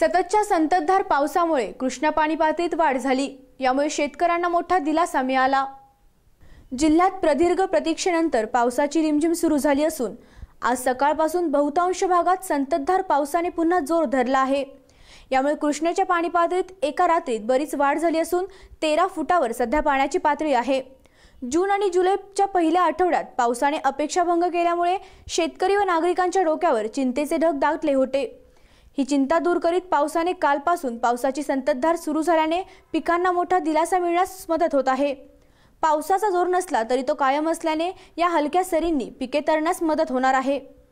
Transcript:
सततच्या संततधार पावसामुळे कृष्णा पाणी पातळीत वाढ झाली यामुळे शेतकऱ्यांना मोठा दिलासा मिळाला जिल्ह्यात प्रदीर्घ प्रतीक्षेनंतर पावसाची रिमझिम सुरू झाली असून आज सकाळपासून बहुतांश भागात संततधार पावसाने पुन्हा जोर धरला आहे यामुळे कृष्णाच्या पाणी पातळीत एका रात्रीत बरीच वाढ झाली असून तेरा फुटावर सध्या पाण्याची पातळी आहे जून आणि जुलैच्या पहिल्या आठवड्यात पावसाने अपेक्षाभंग केल्यामुळे शेतकरी व नागरिकांच्या डोक्यावर चिंतेचे ढग दाटले होते ही चिंता दूर करीत पावसाने कालपासून पावसाची संततधार सुरू झाल्याने पिकांना मोठा दिलासा मिळण्यास मदत होत आहे पावसाचा जोर नसला तरी तो कायम असल्याने या हलक्या सरींनी पिके तरण्यास मदत होणार आहे